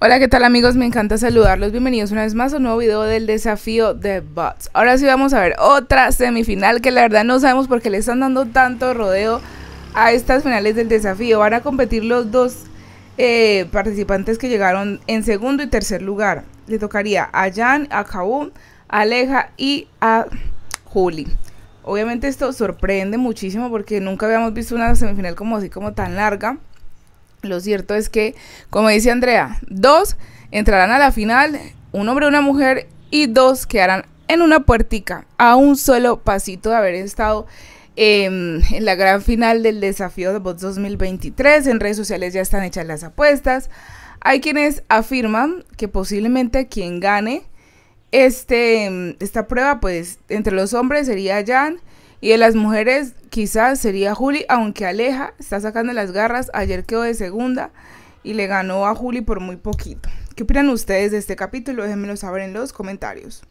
Hola, ¿qué tal amigos? Me encanta saludarlos. Bienvenidos una vez más a un nuevo video del desafío de bots. Ahora sí vamos a ver otra semifinal que la verdad no sabemos por qué le están dando tanto rodeo a estas finales del desafío. Van a competir los dos eh, participantes que llegaron en segundo y tercer lugar. Le tocaría a Jan, a Kaú, a Aleja y a Juli. Obviamente esto sorprende muchísimo porque nunca habíamos visto una semifinal como así como tan larga. Lo cierto es que, como dice Andrea, dos entrarán a la final, un hombre y una mujer, y dos quedarán en una puertica, a un solo pasito de haber estado em, en la gran final del desafío de Bots 2023. En redes sociales ya están hechas las apuestas. Hay quienes afirman que posiblemente quien gane este, em, esta prueba, pues entre los hombres sería Jan y de las mujeres quizás sería Juli, aunque Aleja está sacando las garras, ayer quedó de segunda y le ganó a Juli por muy poquito. ¿Qué opinan ustedes de este capítulo? Déjenmelo saber en los comentarios.